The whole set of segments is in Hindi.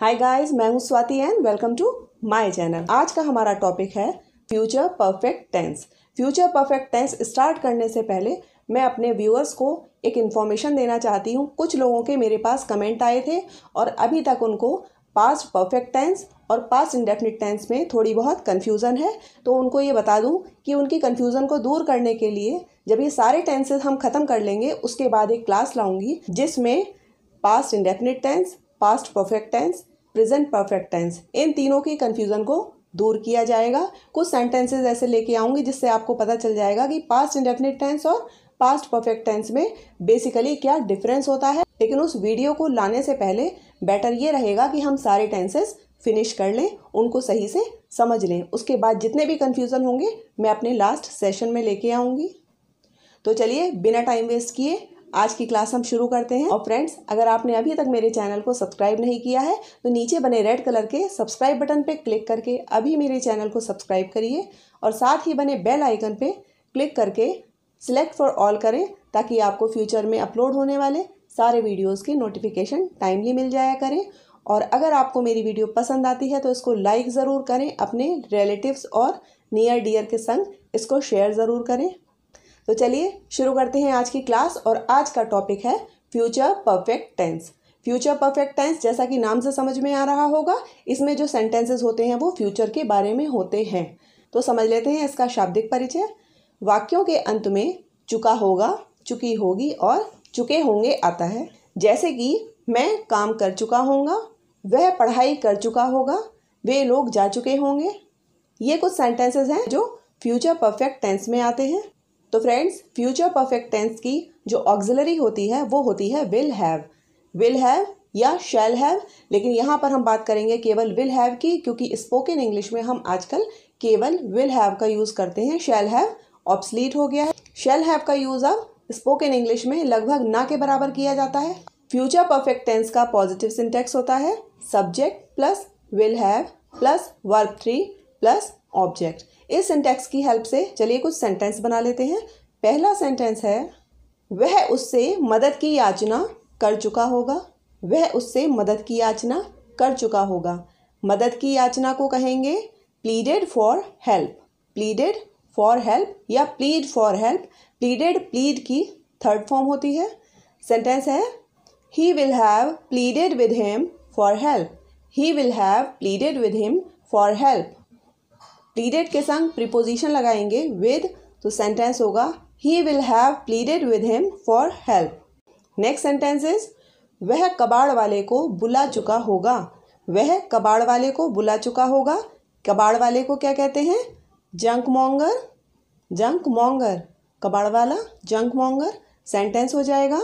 हाय गाइस मैं हूं Swati and welcome to my channel आज का हमारा टॉपिक है future perfect tense future perfect tense start करने से पहले मैं अपने व्यूअर्स को एक इन्फॉर्मेशन देना चाहती हूँ कुछ लोगों के मेरे पास कमेंट आए थे और अभी तक उनको पास्ट परफेक्ट टेंस और पास्ट इंडेफिनिट टेंस में थोड़ी बहुत कन्फ्यूज़न है तो उनको ये बता दूँ कि उनकी कन्फ्यूज़न को दूर करने के लिए जब ये सारे टेंसेज हम ख़त्म कर लेंगे उसके बाद एक क्लास लाऊंगी जिसमें past indefinite tense past perfect tense present perfect tense इन तीनों के कन्फ्यूज़न को दूर किया जाएगा कुछ सेंटेंसेज ऐसे लेके आऊँगी जिससे आपको पता चल जाएगा कि पास्ट इंडेफिनिट टेंस और पास्ट परफेक्ट टेंस में बेसिकली क्या डिफरेंस होता है लेकिन उस वीडियो को लाने से पहले बेटर ये रहेगा कि हम सारे टेंसेस फिनिश कर लें उनको सही से समझ लें उसके बाद जितने भी कन्फ्यूज़न होंगे मैं अपने लास्ट सेशन में लेके आऊँगी तो चलिए बिना टाइम वेस्ट किए आज की क्लास हम शुरू करते हैं और फ्रेंड्स अगर आपने अभी तक मेरे चैनल को सब्सक्राइब नहीं किया है तो नीचे बने रेड कलर के सब्सक्राइब बटन पर क्लिक करके अभी मेरे चैनल को सब्सक्राइब करिए और साथ ही बने बेल आइकन पर क्लिक करके सिलेक्ट फॉर ऑल करें ताकि आपको फ्यूचर में अपलोड होने वाले सारे वीडियोस की नोटिफिकेशन टाइमली मिल जाया करें और अगर आपको मेरी वीडियो पसंद आती है तो इसको लाइक ज़रूर करें अपने रिलेटिव्स और नियर डियर के संग इसको शेयर ज़रूर करें तो चलिए शुरू करते हैं आज की क्लास और आज का टॉपिक है future perfect tense future perfect tense जैसा कि नाम से समझ में आ रहा होगा इसमें जो सेंटेंसेस होते हैं वो फ्यूचर के बारे में होते हैं तो समझ लेते हैं इसका शाब्दिक परिचय वाक्यों के अंत में चुका होगा चुकी होगी और चुके होंगे आता है जैसे कि मैं काम कर चुका होगा वह पढ़ाई कर चुका होगा वे लोग जा चुके होंगे ये कुछ सेंटेंसेस हैं जो फ्यूचर परफेक्ट टेंस में आते हैं तो फ्रेंड्स फ्यूचर परफेक्ट टेंस की जो ऑक्जिलरी होती है वो होती है विल हैव विल हैव या शैल हैव लेकिन यहाँ पर हम बात करेंगे केवल विल हैव की क्योंकि स्पोकन इंग्लिश में हम आजकल केवल विल हैव का यूज़ करते हैं शैल हैव ऑप्सलीट हो गया है शैल हैव का यूज़ अब स्पोकन इंग्लिश में लगभग ना के बराबर किया जाता है फ्यूचर परफेक्ट टेंस का पॉजिटिव सिंटेक्स होता है subject plus will have plus verb three plus object इस सेंटेक्स की हेल्प से चलिए कुछ सेंटेंस बना लेते हैं पहला सेंटेंस है वह उससे मदद की याचना कर चुका होगा वह उससे मदद की याचना कर चुका होगा मदद की याचना को कहेंगे pleaded for help pleaded for help या plead for help pleaded plead की थर्ड फॉर्म होती है सेंटेंस है he will have pleaded with him for help he will have pleaded with him for help pleaded के संग प्रिपोजिशन लगाएंगे विद तो सेंटेंस होगा he will have pleaded with him for help next sentence is वह कबाड़ वाले को बुला चुका होगा वह कबाड़ वाले को बुला चुका होगा कबाड़ वाले को क्या कहते हैं जंक मोंगर जंक मोंगर कबाड़ वाला जंक मोंगर सेंटेंस हो जाएगा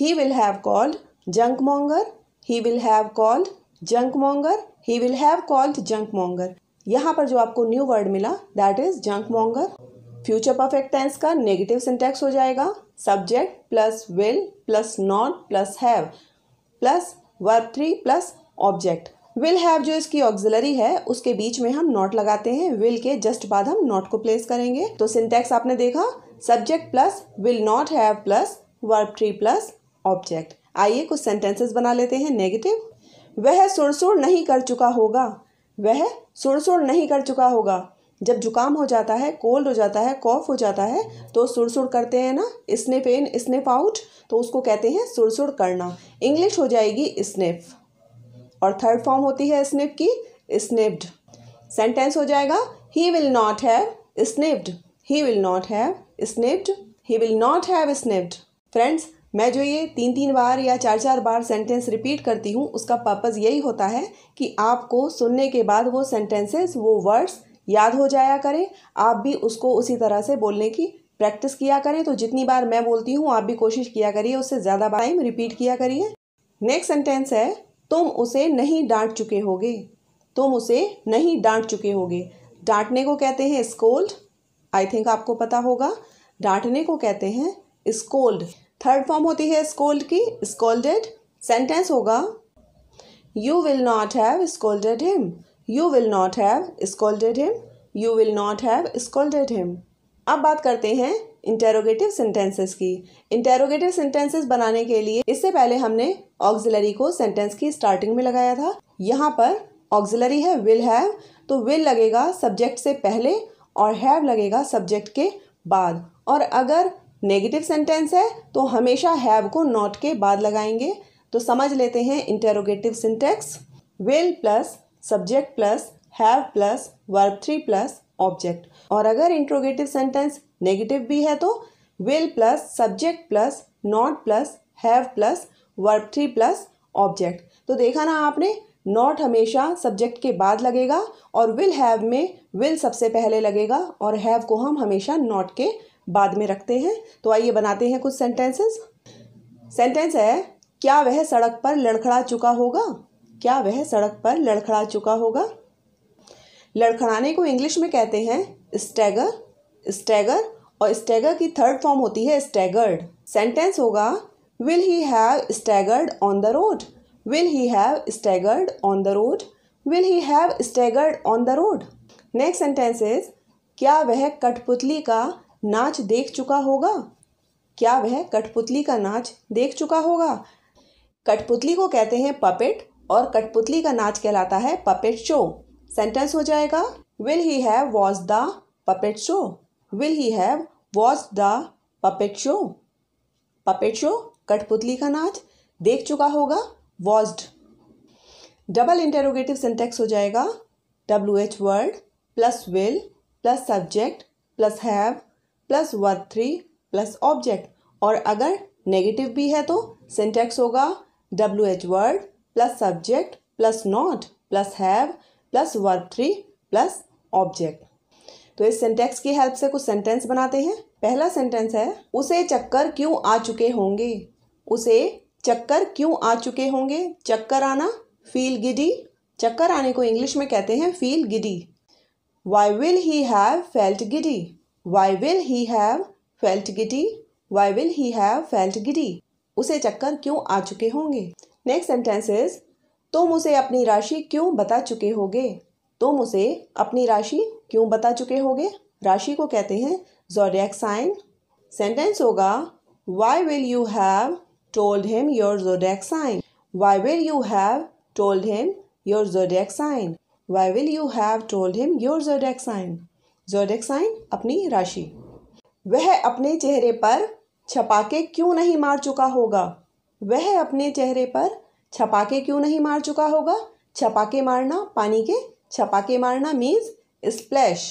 he will have called junk monger he will have called junk monger he will have called junk monger यहाँ पर जो आपको न्यू वर्ड मिला that is junk monger future perfect tense का नेगेटिव सिंटेक्स हो जाएगा subject plus will plus not plus have plus verb three plus object will have जो इसकी ऑक्सिलरी है उसके बीच में हम नॉट लगाते हैं विल के जस्ट बाद हम नॉट को प्लेस करेंगे तो सिंटेक्स आपने देखा subject plus will not have plus verb three plus object आइए कुछ सेंटेंसेस बना लेते हैं नेगेटिव वह सुरसुर नहीं कर चुका होगा वह सुड़सुड़ नहीं कर चुका होगा जब जुकाम हो जाता है कोल्ड हो जाता है कॉफ हो जाता है तो सुड़ करते हैं ना स्निप इन स्निप आउट तो उसको कहते हैं सुड़ करना इंग्लिश हो जाएगी स्नेफ और थर्ड फॉर्म होती है स्निप की स्निप्ड सेंटेंस हो जाएगा he will not have snipped he will not have snipped he will not have snipped friends मैं जो ये तीन तीन बार या चार चार बार सेंटेंस रिपीट करती हूँ उसका पर्पज़ यही होता है कि आपको सुनने के बाद वो सेंटेंसेस वो वर्ड्स याद हो जाया करें आप भी उसको उसी तरह से बोलने की प्रैक्टिस किया करें तो जितनी बार मैं बोलती हूँ आप भी कोशिश किया करिए उससे ज़्यादा टाइम रिपीट किया करिए नेक्स्ट सेंटेंस है तुम उसे नहीं डांट चुके होगे तुम उसे नहीं डांट चुके होगे डांटने को कहते हैं स्कोल्ड आई थिंक आपको पता होगा डांटने को कहते हैं स्कोल्ड थर्ड फॉर्म होती है स्कोल्ड की स्कोल्डेड सेंटेंस होगा you will not have scolded him you will not have scolded him you will not have scolded him अब बात करते हैं इंटेरोगेटिव सेंटेंसेस की इंटेरोगेटिव सेंटेंसेस बनाने के लिए इससे पहले हमने ऑक्सिलरी को सेंटेंस की स्टार्टिंग में लगाया था यहाँ पर ऑक्सिलरी है विल हैव तो विल लगेगा सब्जेक्ट से पहले और हैव लगेगा सब्जेक्ट के बाद और अगर नेगेटिव सेंटेंस है तो हमेशा हैव को नॉट के बाद लगाएंगे तो समझ लेते हैं interrogative syntax will plus subject plus have plus verb three plus object और अगर इंट्रोगेटिव सेंटेंस नेगेटिव भी है तो will plus subject plus not plus have plus verb three plus object तो देखा ना आपने नॉट हमेशा सब्जेक्ट के बाद लगेगा और विल हैव में विल सबसे पहले लगेगा और हैव को हम हमेशा नॉट के बाद में रखते हैं तो आइए बनाते हैं कुछ सेंटेंसेस सेंटेंस है क्या वह सड़क पर लड़खड़ा चुका होगा क्या वह सड़क पर लड़खड़ा चुका होगा लड़खड़ाने को इंग्लिश में कहते हैं स्टैगर स्टैगर और स्टैगर की थर्ड फॉर्म होती है स्टैगर्ड सेंटेंस होगा will he have staggered on the road will he have staggered on the road will he have staggered on the road next sentence is क्या वह कठपुतली का नाच देख चुका होगा क्या वह कठपुतली का नाच देख चुका होगा कठपुतली को कहते हैं पपेट और कठपुतली का नाच कहलाता है पपेट शो सेंटेंस हो जाएगा will he have was the puppet show will he have was the puppet show puppet show कठपुतली का नाच देख चुका होगा वॉज्ड डबल इंटेरोगेटिव सेंटेक्स हो जाएगा W H word plus will plus subject plus have plus verb three plus object और अगर नेगेटिव भी है तो सिंटेक्स होगा W H word plus subject plus not plus have plus verb three plus object तो इस सेंटेक्स की हेल्प से कुछ सेंटेंस बनाते हैं पहला सेंटेंस है उसे चक्कर क्यों आ चुके होंगे उसे चक्कर क्यों आ चुके होंगे चक्कर आना फील गिडी चक्कर आने को इंग्लिश में कहते हैं feel giddy why will he have felt giddy why will he have felt giddy why will he have felt giddy उसे चक्कर क्यों आ चुके होंगे नेक्स्ट सेंटेंस इज तुम उसे अपनी राशि क्यों बता चुके होगे तुम उसे अपनी राशि क्यों बता चुके होगे राशि को कहते हैं जोरियक साइन सेंटेंस होगा why will you have told him your zodiac sign why will you have told him your zodiac sign why will you have told him your zodiac sign zodiac sign अपनी राशि वह अपने चेहरे पर छपाके क्यों नहीं मार चुका होगा वह अपने चेहरे पर छपाके क्यों नहीं मार चुका होगा छपाके मारना पानी के छपाके मारना means splash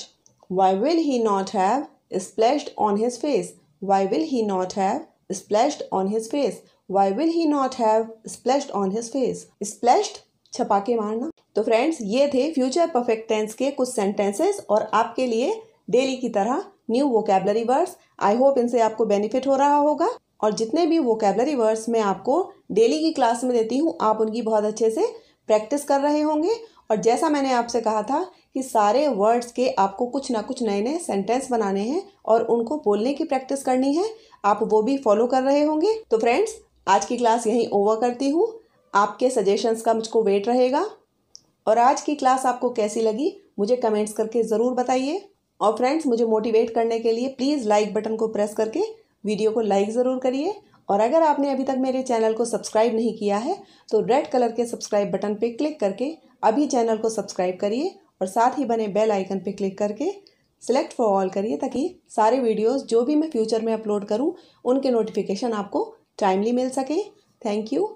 why will he not have splashed on his face why will he not have splashed on his face why will he not have splashed on his face splashed छपा के मारना तो फ्रेंड्स ये थे फ्यूचर परफेक्ट टेंस के कुछ सेंटेंसेस और आपके लिए डेली की तरह new vocabulary words I hope इनसे आपको बेनिफिट हो रहा होगा और जितने भी वोकेबलरी वर्ड्स मैं आपको डेली की क्लास में देती हूँ आप उनकी बहुत अच्छे से प्रैक्टिस कर रहे होंगे और जैसा मैंने आपसे कहा था कि सारे वर्ड्स के आपको कुछ ना कुछ नए नए सेंटेंस बनाने हैं और उनको बोलने की प्रैक्टिस करनी है आप वो भी फॉलो कर रहे होंगे तो फ्रेंड्स आज की क्लास यहीं ओवर करती हूँ आपके सजेशंस का मुझको वेट रहेगा और आज की क्लास आपको कैसी लगी मुझे कमेंट्स करके ज़रूर बताइए और फ्रेंड्स मुझे मोटिवेट करने के लिए प्लीज़ लाइक बटन को प्रेस करके वीडियो को लाइक ज़रूर करिए और अगर आपने अभी तक मेरे चैनल को सब्सक्राइब नहीं किया है तो रेड कलर के सब्सक्राइब बटन पर क्लिक करके अभी चैनल को सब्सक्राइब करिए और साथ ही बने बेल आइकन पर क्लिक करके सेलेक्ट फॉर ऑल करिए ताकि सारे वीडियोस जो भी मैं फ्यूचर में अपलोड करूं उनके नोटिफिकेशन आपको टाइमली मिल सके थैंक यू